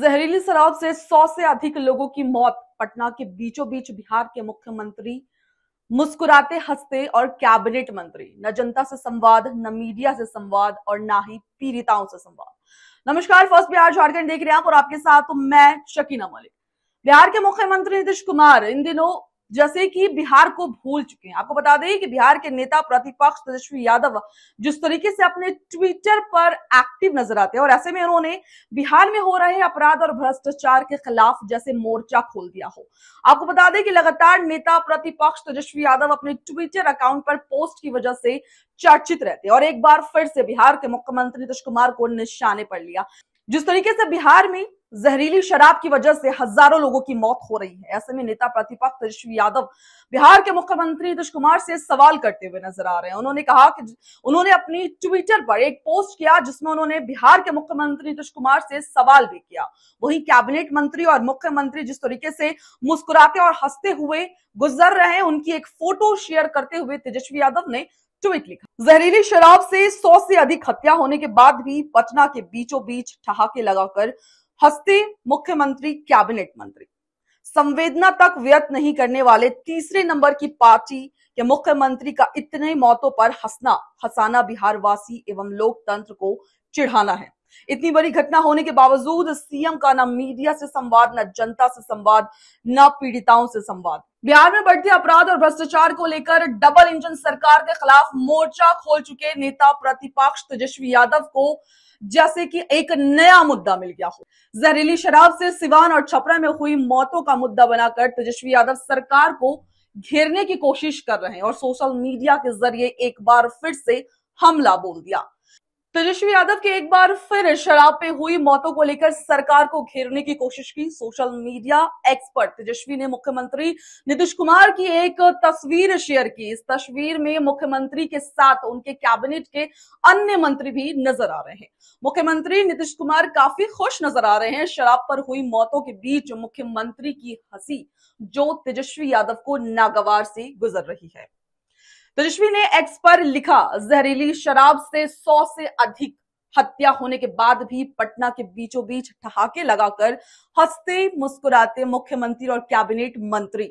जहरीली शराब से सौ से अधिक लोगों की मौत पटना के बीचों बीच बिहार के मुख्यमंत्री मुस्कुराते हंसते और कैबिनेट मंत्री न जनता से संवाद न मीडिया से संवाद और न ही पीड़िताओं से संवाद नमस्कार फर्स्ट बिहार झारखंड देख रहे हैं आप और आपके साथ मैं शकीना मलिक बिहार के मुख्यमंत्री नीतीश कुमार इन दिनों जैसे कि बिहार को भूल चुके हैं आपको बता दें कि बिहार के नेता प्रतिपक्ष तेजस्वी यादव जिस तरीके से अपने ट्विटर पर एक्टिव नजर आते हैं और ऐसे में उन्होंने बिहार में हो रहे अपराध और भ्रष्टाचार के खिलाफ जैसे मोर्चा खोल दिया हो आपको बता दें कि लगातार नेता प्रतिपक्ष तेजस्वी यादव अपने ट्विटर अकाउंट पर पोस्ट की वजह से चर्चित रहते और एक बार फिर से बिहार के मुख्यमंत्री नीतीश कुमार को निशाने पर लिया जिस तरीके से बिहार में जहरीली शराब की वजह से हजारों लोगों की मौत हो रही है ऐसे में नेता प्रतिपक्ष तेजस्वी यादव बिहार के मुख्यमंत्री नीतीश कुमार से सवाल करते हुए नजर आ रहे हैं उन्होंने कहा कि उन्होंने अपनी ट्विटर पर एक पोस्ट किया जिसमें उन्होंने बिहार के मुख्यमंत्री नीतीश कुमार से सवाल भी किया वही कैबिनेट मंत्री और मुख्यमंत्री जिस तरीके से मुस्कुराते और हंसते हुए गुजर रहे हैं उनकी एक फोटो शेयर करते हुए तेजस्वी यादव ने ट्वीट लिखा जहरीली शराब से सौ से अधिक हत्या होने के बाद भी पटना के बीचों बीच ठहाके लगाकर हंसते मुख्यमंत्री कैबिनेट मंत्री संवेदना तक व्यक्त नहीं करने वाले तीसरे नंबर की पार्टी के मुख्यमंत्री का इतने मौतों पर हंसना हंसाना बिहार वासी एवं लोकतंत्र को चिढ़ाना है इतनी बड़ी घटना होने के बावजूद सीएम का ना मीडिया से संवाद ना जनता से संवाद ना पीड़िताओं से संवाद बिहार में बढ़ते अपराध और भ्रष्टाचार को लेकर डबल इंजन सरकार के खिलाफ मोर्चा खोल चुके नेता प्रतिपक्ष तेजस्वी यादव को जैसे कि एक नया मुद्दा मिल गया हो जहरीली शराब से सिवान और छपरा में हुई मौतों का मुद्दा बनाकर तेजस्वी यादव सरकार को घेरने की कोशिश कर रहे हैं और सोशल मीडिया के जरिए एक बार फिर से हमला बोल दिया तेजस्वी यादव के एक बार फिर शराब पे हुई मौतों को लेकर सरकार को घेरने की कोशिश की सोशल मीडिया एक्सपर्ट तेजस्वी ने मुख्यमंत्री नीतीश कुमार की एक तस्वीर शेयर की इस तस्वीर में मुख्यमंत्री के साथ उनके कैबिनेट के अन्य मंत्री भी नजर आ रहे हैं मुख्यमंत्री नीतीश कुमार काफी खुश नजर आ रहे हैं शराब पर हुई मौतों के बीच मुख्यमंत्री की हंसी जो तेजस्वी यादव को नागवार से गुजर रही है तो रिश्वी ने एक्स पर लिखा जहरीली शराब से सौ से अधिक हत्या होने के बाद भी पटना के बीचों बीच ठहाके लगाकर हंसते मुस्कुराते मुख्यमंत्री और कैबिनेट मंत्री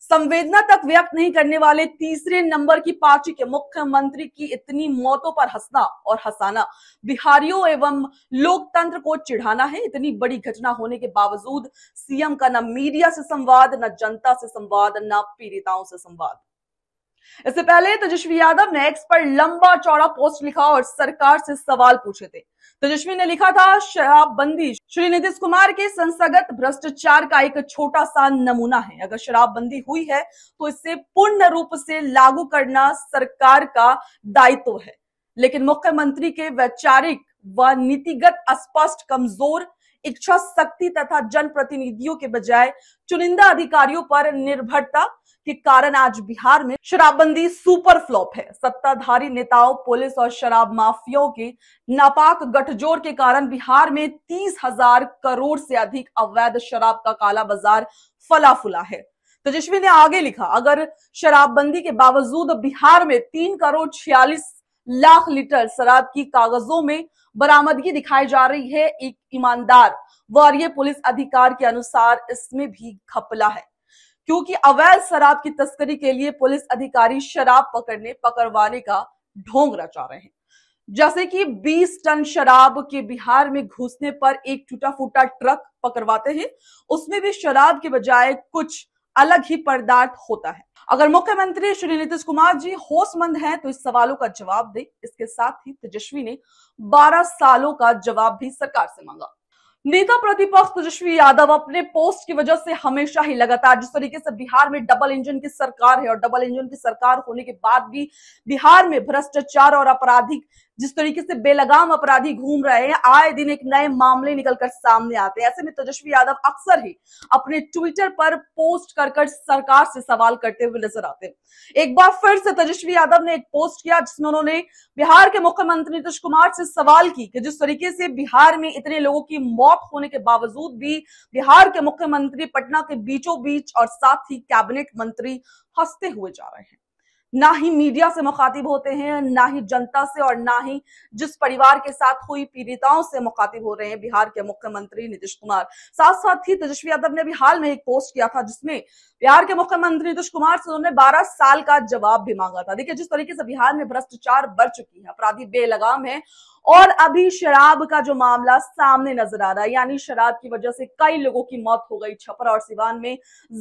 संवेदना तक व्यक्त नहीं करने वाले तीसरे नंबर की पार्टी के मुख्यमंत्री की इतनी मौतों पर हंसना और हंसाना बिहारियों एवं लोकतंत्र को चिढ़ाना है इतनी बड़ी घटना होने के बावजूद सीएम का न मीडिया से संवाद न जनता से संवाद न पीड़िताओं से संवाद इससे पहले तेजस्वी यादव ने एक्स पर लंबा चौड़ा पोस्ट लिखा और सरकार से सवाल पूछे थे तेजस्वी ने लिखा था शराबबंदी श्री नीतीश कुमार के संस्थागत भ्रष्टाचार का एक छोटा सा नमूना है अगर शराबबंदी हुई है तो इसे पूर्ण रूप से लागू करना सरकार का दायित्व है लेकिन मुख्यमंत्री के वैचारिक व नीतिगत अस्पष्ट कमजोर इच्छा शक्ति तथा जनप्रतिनिधियों के बजाय चुनिंदा अधिकारियों पर निर्भरता के कारण आज बिहार में शराबबंदी सुपर फ्लॉप है सत्ताधारी नेताओं पुलिस और शराब माफियाओं के नापाक गठजोड़ के कारण बिहार में तीस हजार करोड़ से अधिक अवैध शराब का काला बाजार फला फुला है तेजस्वी तो ने आगे लिखा अगर शराबबंदी के बावजूद बिहार में तीन करोड़ छियालीस लाख लीटर शराब की कागजों में बरामदगी दिखाई जा रही है एक ईमानदार वरीय पुलिस अधिकार के अनुसार इसमें भी खपला है क्योंकि अवैध शराब की तस्करी के लिए पुलिस अधिकारी शराब पकड़ने पकड़वाने का ढोंग रचा रहे हैं जैसे कि 20 टन शराब के बिहार में घुसने पर एक टूटा फूटा ट्रक पकड़वाते हैं उसमें भी शराब के बजाय कुछ अलग ही पदार्थ होता है अगर मुख्यमंत्री श्री नीतीश कुमार जी होशमंद हैं तो इस सवालों का जवाब दें इसके साथ ही तेजस्वी ने 12 सालों का जवाब भी सरकार से मांगा नेता प्रतिपक्ष तेजस्वी यादव अपने पोस्ट की वजह से हमेशा ही लगातार जिस तरीके से बिहार में डबल इंजन की सरकार है और डबल इंजन की सरकार होने के बाद भी बिहार में भ्रष्टाचार और आपराधिक जिस तरीके से बेलगाम अपराधी घूम रहे हैं आए दिन एक नए मामले निकलकर सामने आते हैं ऐसे में तेजस्वी यादव अक्सर ही अपने ट्विटर पर पोस्ट कर कर सरकार से सवाल करते हुए नजर आते हैं एक बार फिर से तेजस्वी यादव ने एक पोस्ट किया जिसमें उन्होंने बिहार के मुख्यमंत्री नीतीश कुमार से सवाल की कि जिस तरीके से बिहार में इतने लोगों की मौत होने के बावजूद भी बिहार के मुख्यमंत्री पटना के बीचों बीच और साथ ही कैबिनेट मंत्री हंसते हुए जा रहे हैं ना ही मीडिया से मुखातिब होते हैं ना ही जनता से और ना ही जिस परिवार के साथ हुई पीड़िताओं से मुखातिब हो रहे हैं बिहार के मुख्यमंत्री नीतीश कुमार साथ साथ ही तेजस्वी यादव ने भी हाल में एक पोस्ट किया था जिसमें बिहार के मुख्यमंत्री नीतीश कुमार से उन्होंने बारह साल का जवाब भी मांगा था देखिये जिस तरीके से बिहार में भ्रष्टाचार बढ़ चुकी है अपराधी बेलगाम है और अभी शराब का जो मामला सामने नजर आ रहा है यानी शराब की वजह से कई लोगों की मौत हो गई छपरा और सिवान में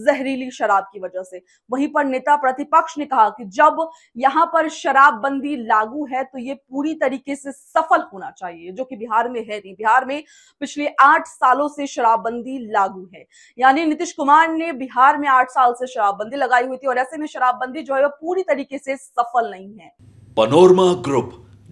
जहरीली शराब की वजह से वहीं पर नेता प्रतिपक्ष ने कहा कि जब यहां पर शराबबंदी लागू है तो ये पूरी तरीके से सफल होना चाहिए जो कि बिहार में है नहीं बिहार में पिछले आठ सालों से शराबबंदी लागू है यानी नीतीश कुमार ने बिहार में आठ साल से शराबबंदी लगाई हुई थी और ऐसे में शराबबंदी जो है वो पूरी तरीके से सफल नहीं है पनोरमा ग्रुप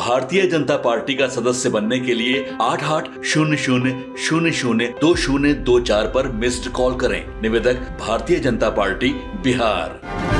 भारतीय जनता पार्टी का सदस्य बनने के लिए आठ आठ शून्य शून्य शून्य शून्य दो शून्य दो चार पर मिस्ड कॉल करें निवेदक भारतीय जनता पार्टी बिहार